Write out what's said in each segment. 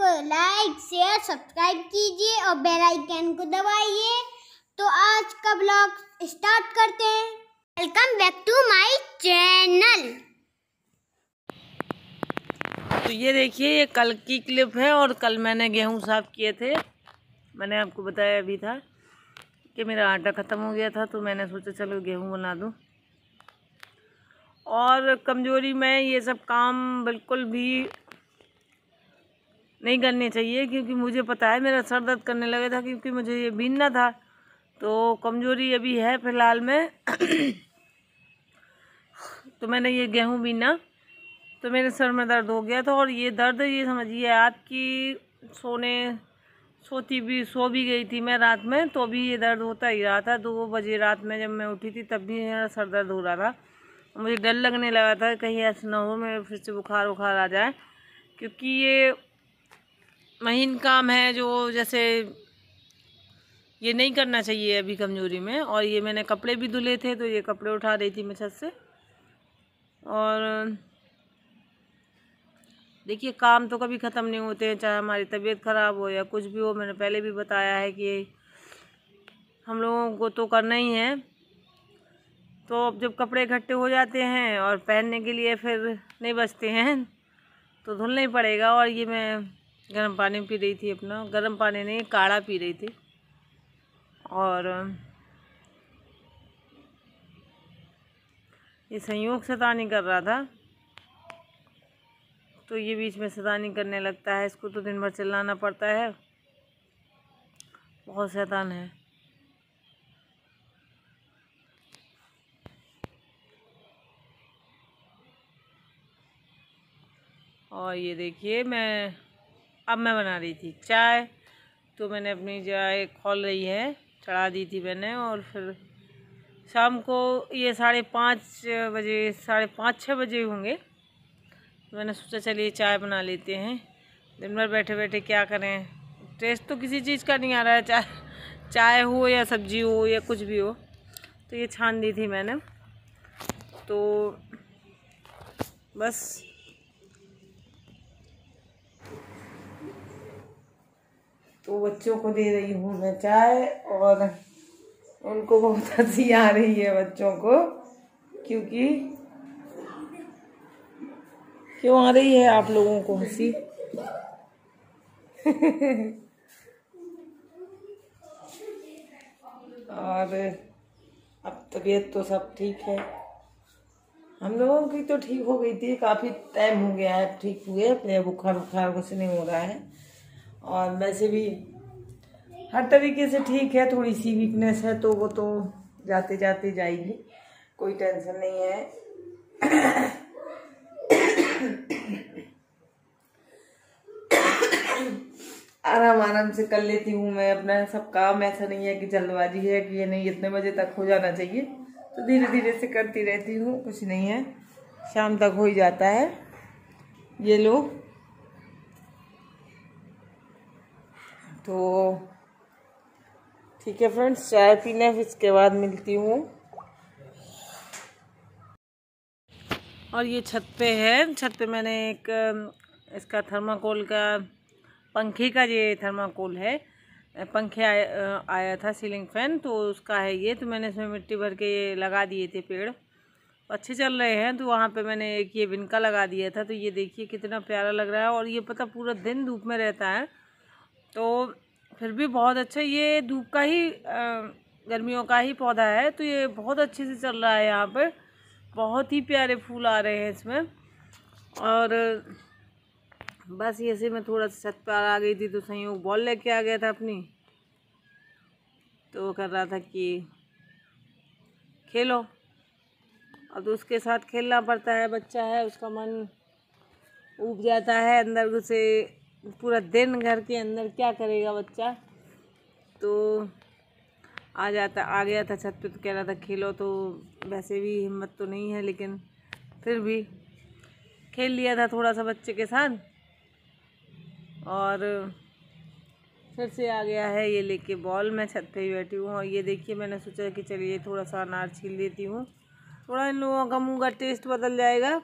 को like share subscribe कीजिए और बेल आइकन को दबाइए तो आज का ब्लॉग स्टार्ट करते हैं welcome back to my channel तो ये देखिए ये कल की क्लिप है और कल मैंने गेहूं साफ किए थे मैंने आपको बताया अभी था कि मेरा आटा ख़त्म हो गया था तो मैंने सोचा चलो गेहूं बना दूं और कमज़ोरी में ये सब काम बिल्कुल भी नहीं करने चाहिए क्योंकि मुझे पता है मेरा सर दर्द करने लगा था क्योंकि मुझे ये बीनना था तो कमज़ोरी अभी है फ़िलहाल में तो मैंने ये गेहूँ बीना तो मेरे सर में दर्द हो गया था और ये दर्द ये समझिए आपकी सोने सोती भी सो भी गई थी मैं रात में तो भी ये दर्द होता ही रहा था दो बजे रात में जब मैं उठी थी तब भी मेरा सर दर्द हो रहा था मुझे डर लगने लगा था कहीं ऐसा ना हो मेरे फिर से बुखार उखार आ जाए क्योंकि ये महीन काम है जो जैसे ये नहीं करना चाहिए अभी कमजोरी में और ये मैंने कपड़े भी धुले थे तो ये कपड़े उठा रही थी मैं छत से और देखिए काम तो कभी ख़त्म नहीं होते हैं चाहे हमारी तबीयत ख़राब हो या कुछ भी हो मैंने पहले भी बताया है कि हम लोगों को तो करना ही है तो अब जब कपड़े इकट्ठे हो जाते हैं और पहनने के लिए फिर नहीं बचते हैं तो धुलना ही पड़ेगा और ये मैं गर्म पानी पी रही थी अपना गर्म पानी नहीं काढ़ा पी रही थी और ये संयोग शैतानी कर रहा था तो ये बीच में सतानी करने लगता है इसको तो दिन भर चलाना पड़ता है बहुत शैतान है और ये देखिए मैं अब मैं बना रही थी चाय तो मैंने अपनी चाय खोल रही है चढ़ा दी थी मैंने और फिर शाम को ये साढ़े पाँच बजे साढ़े पाँच छः बजे होंगे तो मैंने सोचा चलिए चाय बना लेते हैं दिन भर बैठे बैठे क्या करें टेस्ट तो किसी चीज़ का नहीं आ रहा है चाय चाय हो या सब्जी हो या कुछ भी हो तो ये छान दी थी मैंने तो बस तो बच्चों को दे रही हूँ मैं चाय और उनको बहुत हंसी आ रही है बच्चों को क्योंकि क्यों आ रही है आप लोगों को हंसी और अब तबीयत तो सब ठीक है हम लोगों की तो ठीक हो गई थी काफ़ी टाइम हो गया है ठीक हुए अपने बुखार बुखार कुछ नहीं हो रहा है और वैसे भी हर तरीके से ठीक है थोड़ी सी वीकनेस है तो वो तो जाते जाते जाएगी कोई टेंशन नहीं है आराम आराम से कर लेती हूँ मैं अपना सब काम ऐसा नहीं है कि जल्दबाजी है कि ये नहीं इतने बजे तक हो जाना चाहिए तो धीरे धीरे से करती रहती हूँ कुछ नहीं है शाम तक हो ही जाता है ये लोग तो ठीक है फ्रेंड्स चाय पीने फिर इसके बाद मिलती हूँ और ये छत पे है छत पे मैंने एक इसका थर्माकोल का पंखे का ये थर्माकोल है पंखे आया, आया था सीलिंग फैन तो उसका है ये तो मैंने इसमें मिट्टी भर के ये लगा दिए थे पेड़ अच्छे चल रहे हैं तो वहाँ पे मैंने एक ये विनका लगा दिया था तो ये देखिए कितना प्यारा लग रहा है और ये पता पूरा दिन धूप में रहता है तो फिर भी बहुत अच्छा ये धूप का ही गर्मियों का ही पौधा है तो ये बहुत अच्छे से चल रहा है यहाँ पर बहुत ही प्यारे फूल आ रहे हैं इसमें और बस ऐसे मैं थोड़ा सा छत पर आ गई थी तो संयोग बॉल लेके आ गया था अपनी तो कर रहा था कि खेलो अब तो उसके साथ खेलना पड़ता है बच्चा है उसका मन उब जाता है अंदर से पूरा दिन घर के अंदर क्या करेगा बच्चा तो आ जाता आ गया था छत पे तो कह रहा था खेलो तो वैसे भी हिम्मत तो नहीं है लेकिन फिर भी खेल लिया था थोड़ा सा बच्चे के साथ और फिर से आ गया है ये लेके बॉल मैं छत पे ही बैठी हूँ और ये देखिए मैंने सोचा कि चलिए थोड़ा सा अनार छील देती हूँ थोड़ा इन लोगों का मुँह का टेस्ट बदल जाएगा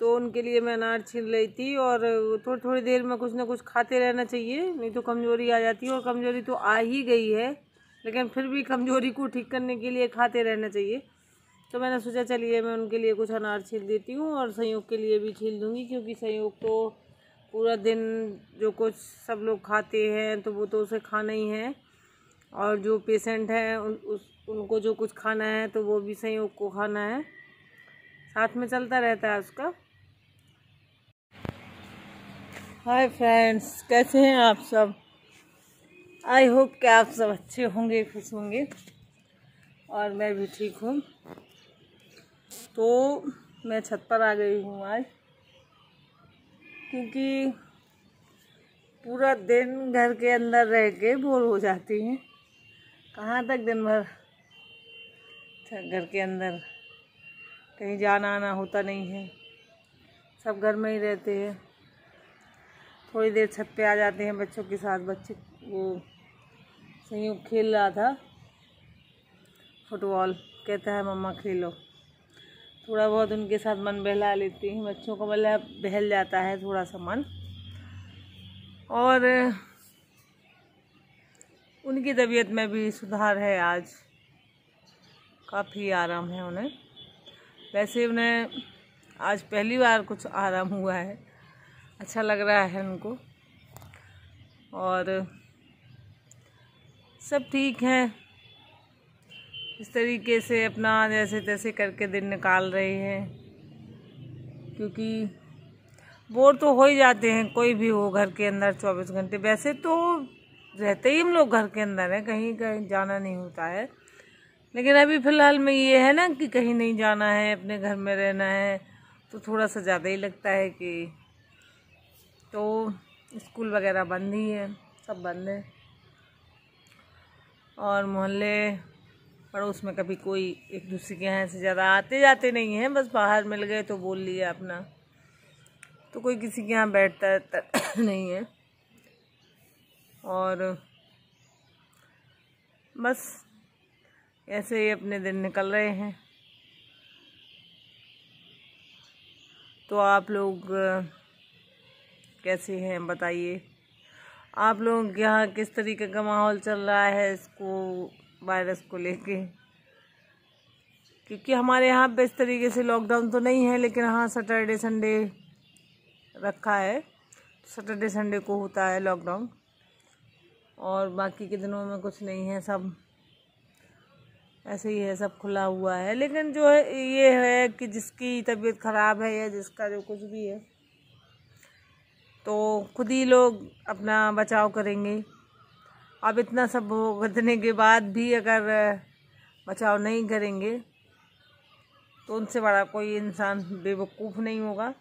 तो उनके लिए मैं अनार छीन रही थी और थोड़ी थोड़ी देर में कुछ ना कुछ खाते रहना चाहिए नहीं तो कमज़ोरी आ जाती है और कमज़ोरी तो आ ही गई है लेकिन फिर भी कमज़ोरी को ठीक करने के लिए खाते रहना चाहिए तो मैंने सोचा चलिए मैं उनके लिए कुछ अनार छील देती हूँ और संयोग के लिए भी छील दूँगी क्योंकि संयोग तो पूरा दिन जो कुछ सब लोग खाते हैं तो वो तो उसे खाना ही है और जो पेशेंट हैं उन उस उनको जो कुछ खाना है तो वो भी संयोग को खाना है साथ में चलता रहता है उसका हाय फ्रेंड्स कैसे हैं आप सब आई होप कि आप सब अच्छे होंगे खुश होंगे और मैं भी ठीक हूँ तो मैं छत पर आ गई हूँ आज क्योंकि पूरा दिन घर के अंदर रह के बोर हो जाती हैं कहाँ तक दिन भर घर के अंदर कहीं जाना आना होता नहीं है सब घर में ही रहते हैं थोड़ी देर छत पे आ जाते हैं बच्चों के साथ बच्चे वो संयोग खेल रहा था फुटबॉल कहता है मम्मा खेलो थोड़ा बहुत उनके साथ मन बहला लेती हूँ बच्चों का मतलब बहल जाता है थोड़ा सा मन और उनकी तबीयत में भी सुधार है आज काफ़ी आराम है उन्हें वैसे उन्हें आज पहली बार कुछ आराम हुआ है अच्छा लग रहा है उनको और सब ठीक है इस तरीके से अपना जैसे तैसे करके दिन निकाल रहे हैं क्योंकि बोर तो हो ही जाते हैं कोई भी हो घर के अंदर चौबीस घंटे वैसे तो रहते ही हम लोग घर के अंदर हैं कहीं कहीं जाना नहीं होता है लेकिन अभी फ़िलहाल में ये है ना कि कहीं नहीं जाना है अपने घर में रहना है तो थोड़ा सा ज़्यादा ही लगता है कि तो स्कूल वगैरह बंद ही है सब बंद है और मोहल्ले पड़ोस में कभी कोई एक दूसरे के यहाँ से ज़्यादा आते जाते नहीं हैं बस बाहर मिल गए तो बोल लिया अपना तो कोई किसी के यहाँ बैठता नहीं है और बस ऐसे ही अपने दिन निकल रहे हैं तो आप लोग कैसे हैं बताइए आप लोगों के यहाँ किस तरीके का माहौल चल रहा है इसको वायरस को लेके क्योंकि हमारे यहाँ पे इस तरीके से लॉकडाउन तो नहीं है लेकिन हाँ सैटरडे संडे रखा है सैटरडे संडे को होता है लॉकडाउन और बाकी के दिनों में कुछ नहीं है सब ऐसे ही है सब खुला हुआ है लेकिन जो है ये है कि जिसकी तबीयत ख़राब है या जिसका जो कुछ भी है तो खुद ही लोग अपना बचाव करेंगे अब इतना सब बदने के बाद भी अगर बचाव नहीं करेंगे तो उनसे बड़ा कोई इंसान बेवकूफ़ नहीं होगा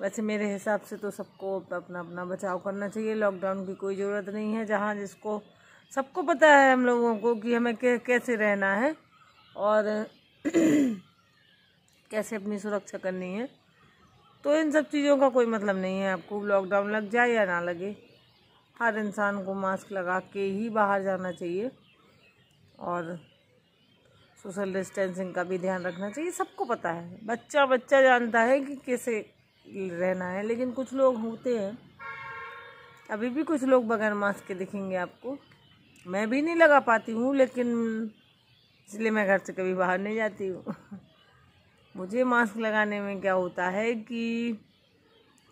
वैसे मेरे हिसाब से तो सबको अपना अपना बचाव करना चाहिए लॉकडाउन की कोई ज़रूरत नहीं है जहाँ जिसको सबको पता है हम लोगों को कि हमें कैसे रहना है और कैसे अपनी सुरक्षा करनी है तो इन सब चीज़ों का कोई मतलब नहीं है आपको लॉकडाउन लग जाए या ना लगे हर इंसान को मास्क लगा के ही बाहर जाना चाहिए और सोशल डिस्टेंसिंग का भी ध्यान रखना चाहिए सबको पता है बच्चा बच्चा जानता है कि कैसे रहना है लेकिन कुछ लोग होते हैं अभी भी कुछ लोग बगैर मास्क के दिखेंगे आपको मैं भी नहीं लगा पाती हूँ लेकिन इसलिए मैं घर से कभी बाहर नहीं जाती हूँ मुझे मास्क लगाने में क्या होता है कि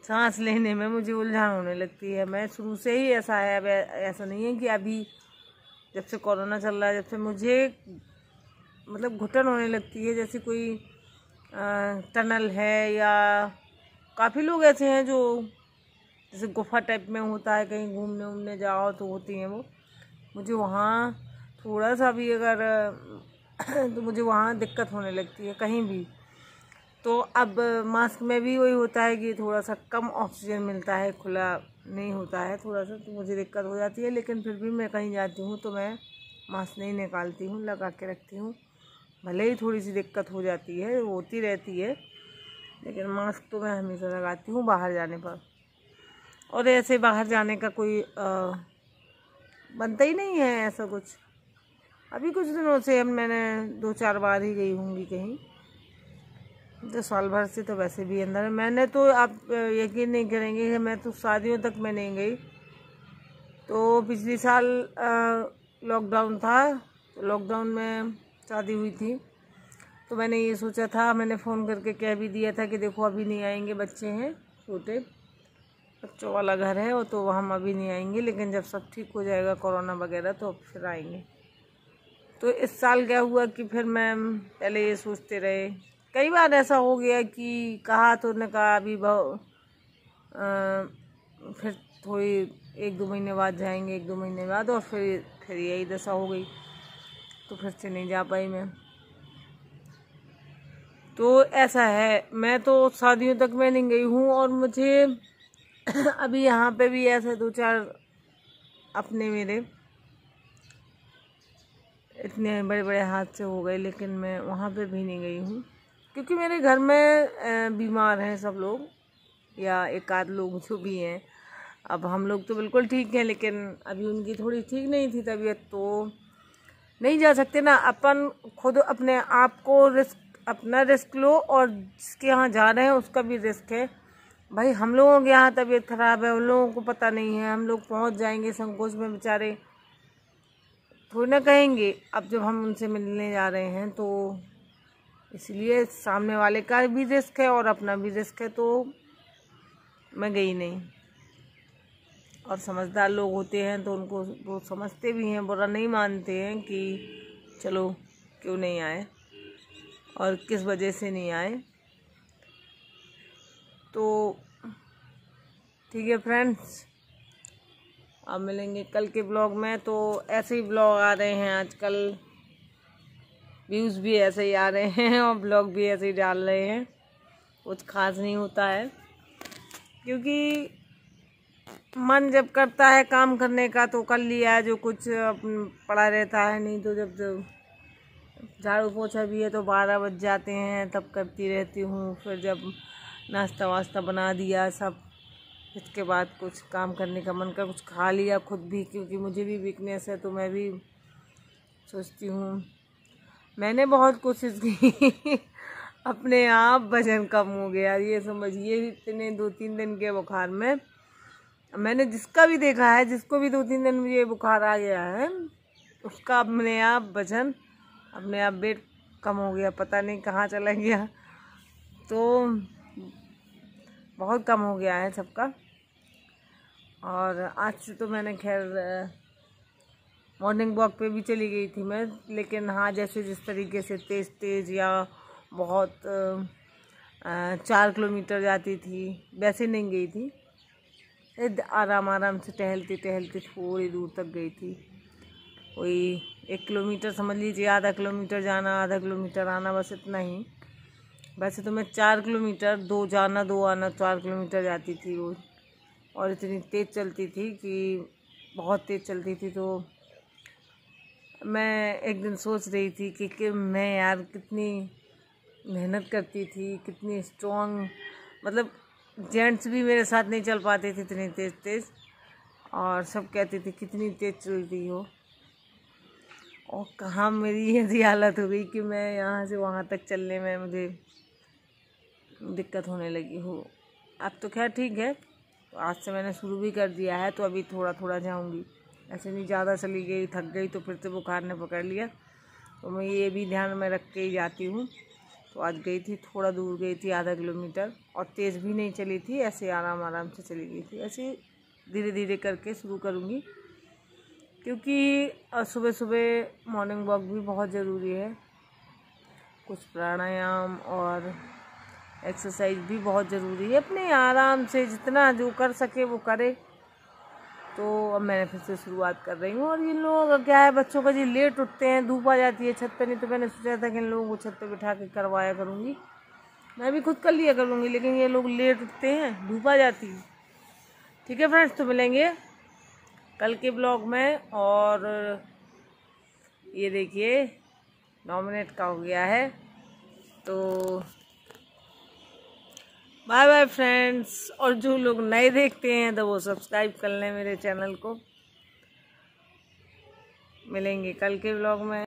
सांस लेने में मुझे उलझान होने लगती है मैं शुरू से ही ऐसा है अब ऐसा नहीं है कि अभी जब से कोरोना चल रहा है जब से मुझे मतलब घुटन होने लगती है जैसे कोई टनल है या काफ़ी लोग ऐसे हैं जो जैसे गुफा टाइप में होता है कहीं घूमने उमने जाओ तो होती हैं वो मुझे वहाँ थोड़ा सा भी अगर तो मुझे वहाँ दिक्कत होने लगती है कहीं भी तो अब मास्क में भी वही होता है कि थोड़ा सा कम ऑक्सीजन मिलता है खुला नहीं होता है थोड़ा सा तो मुझे दिक्कत हो जाती है लेकिन फिर भी मैं कहीं जाती हूँ तो मैं मास्क नहीं निकालती हूँ लगा के रखती हूँ भले ही थोड़ी सी दिक्कत हो जाती है होती रहती है लेकिन मास्क तो मैं हमेशा लगाती हूँ बाहर जाने पर और ऐसे बाहर जाने का कोई आ, बनता ही नहीं है ऐसा कुछ अभी कुछ दिनों से मैंने दो चार बार ही गई होंगी कहीं तो साल भर से तो वैसे भी अंदर मैंने तो आप यकीन नहीं करेंगे कि मैं तो शादियों तक मैं नहीं गई तो पिछली साल लॉकडाउन था लॉकडाउन तो में शादी हुई थी तो मैंने ये सोचा था मैंने फ़ोन करके कह भी दिया था कि देखो अभी नहीं आएंगे बच्चे हैं छोटे बच्चों वाला घर है वो तो हम अभी नहीं आएंगे लेकिन जब सब ठीक हो जाएगा कोरोना वगैरह तो फिर आएंगे तो इस साल क्या हुआ कि फिर मैं पहले ये सोचते रहे कई बार ऐसा हो गया कि कहा तो उन्होंने कहा अभी बहु फिर थोड़ी एक दो महीने बाद जाएंगे एक दो महीने बाद और फिर फिर यही दशा हो गई तो फिर से नहीं जा पाई मैं तो ऐसा है मैं तो शादियों तक मैं नहीं गई हूँ और मुझे अभी यहाँ पे भी ऐसे दो चार अपने मेरे इतने बड़े बड़े हादसे हो गए लेकिन मैं वहाँ पे भी नहीं गई हूँ क्योंकि मेरे घर में बीमार हैं सब लोग या एक आध लोग जो भी हैं अब हम लोग तो बिल्कुल ठीक हैं लेकिन अभी उनकी थोड़ी ठीक नहीं थी तबीयत तो नहीं जा सकते ना अपन खुद अपने आप को रिस्क अपना रिस्क लो और जिसके यहाँ जा रहे हैं उसका भी रिस्क है भाई हम लोगों के यहाँ तबीयत ख़राब है उन लोगों को पता नहीं है हम लोग पहुँच जाएंगे संकोच में बेचारे थोड़ी ना कहेंगे अब जब हम उनसे मिलने जा रहे हैं तो इसलिए सामने वाले का भी रिस्क है और अपना भी रिस्क है तो मैं गई नहीं और समझदार लोग होते हैं तो उनको वो समझते भी हैं बुरा नहीं मानते हैं कि चलो क्यों नहीं आए और किस वजह से नहीं आए तो ठीक है फ्रेंड्स आप मिलेंगे कल के ब्लॉग में तो ऐसे ही ब्लॉग आ रहे हैं आजकल व्यूज़ भी ऐसे ही आ रहे हैं और ब्लॉग भी ऐसे ही डाल रहे हैं कुछ खास नहीं होता है क्योंकि मन जब करता है काम करने का तो कर लिया है जो कुछ पड़ा रहता है नहीं तो जब जब झाड़ू पोछा भी है तो बारह बज जाते हैं तब करती रहती हूँ फिर जब नाश्ता वास्ता बना दिया सब इसके बाद कुछ काम करने का मन कर कुछ खा लिया खुद भी क्योंकि मुझे भी वीकनेस है तो मैं भी सोचती हूँ मैंने बहुत कोशिश की अपने आप वजन कम हो गया ये समझिए इतने दो तीन दिन के बुखार में मैंने जिसका भी देखा है जिसको भी दो तीन दिन मुझे बुखार आ गया है उसका अपने आप वजन अपने आप वेट कम हो गया पता नहीं कहाँ चला गया तो बहुत कम हो गया है सबका और आज तो मैंने खैर मॉर्निंग वॉक पे भी चली गई थी मैं लेकिन हाँ जैसे जिस तरीके से तेज़ तेज़ या बहुत चार किलोमीटर जाती थी वैसे नहीं गई थी आराम आराम से टहलती टहलती थोड़ी दूर तक गई थी कोई एक किलोमीटर समझ लीजिए आधा किलोमीटर जाना आधा किलोमीटर आना बस इतना ही वैसे तो मैं चार किलोमीटर दो जाना दो आना चार किलोमीटर जाती थी रोज़ और इतनी तेज़ चलती थी कि बहुत तेज़ चलती थी तो मैं एक दिन सोच रही थी कि, कि मैं यार कितनी मेहनत करती थी कितनी स्ट्रॉन्ग मतलब जेंट्स भी मेरे साथ नहीं चल पाते थे इतने तेज़ तेज़ और सब कहते थे कितनी तेज़ चल रही हो और कहाँ मेरी ऐसी हालत हो गई कि मैं यहाँ से वहाँ तक चलने में मुझे दिक्कत होने लगी हो अब तो खैर ठीक है आज से मैंने शुरू भी कर दिया है तो अभी थोड़ा थोड़ा जाऊँगी ऐसे नहीं ज़्यादा चली गई थक गई तो फिर तो बुखार ने पकड़ लिया तो मैं ये भी ध्यान में रख के ही जाती हूँ तो आज गई थी थोड़ा दूर गई थी आधा किलोमीटर और तेज़ भी नहीं चली थी ऐसे आराम आराम से चली गई थी ऐसे धीरे धीरे करके शुरू करूँगी क्योंकि सुबह सुबह मॉर्निंग वॉक भी बहुत ज़रूरी है कुछ प्राणायाम और एक्सरसाइज भी बहुत ज़रूरी है अपने आराम से जितना जो कर सके वो करे तो अब मैंने फिर से शुरुआत कर रही हूँ और इन लोगों का क्या है बच्चों का जी लेट उठते हैं धूप आ जाती है छत पे नहीं तो मैंने सोचा था कि इन लोगों को छत पे बिठा के करवाया करूँगी मैं भी खुद कर लिया करूँगी लेकिन ये लोग लेट उठते हैं धूप आ जाती है ठीक है फ्रेंड्स तो मिलेंगे कल के ब्लॉग में और ये देखिए नॉमिनेट का हो गया है तो बाय बाय फ्रेंड्स और जो लोग नए देखते हैं तो वो सब्सक्राइब कर लें मेरे चैनल को मिलेंगे कल के ब्लॉग में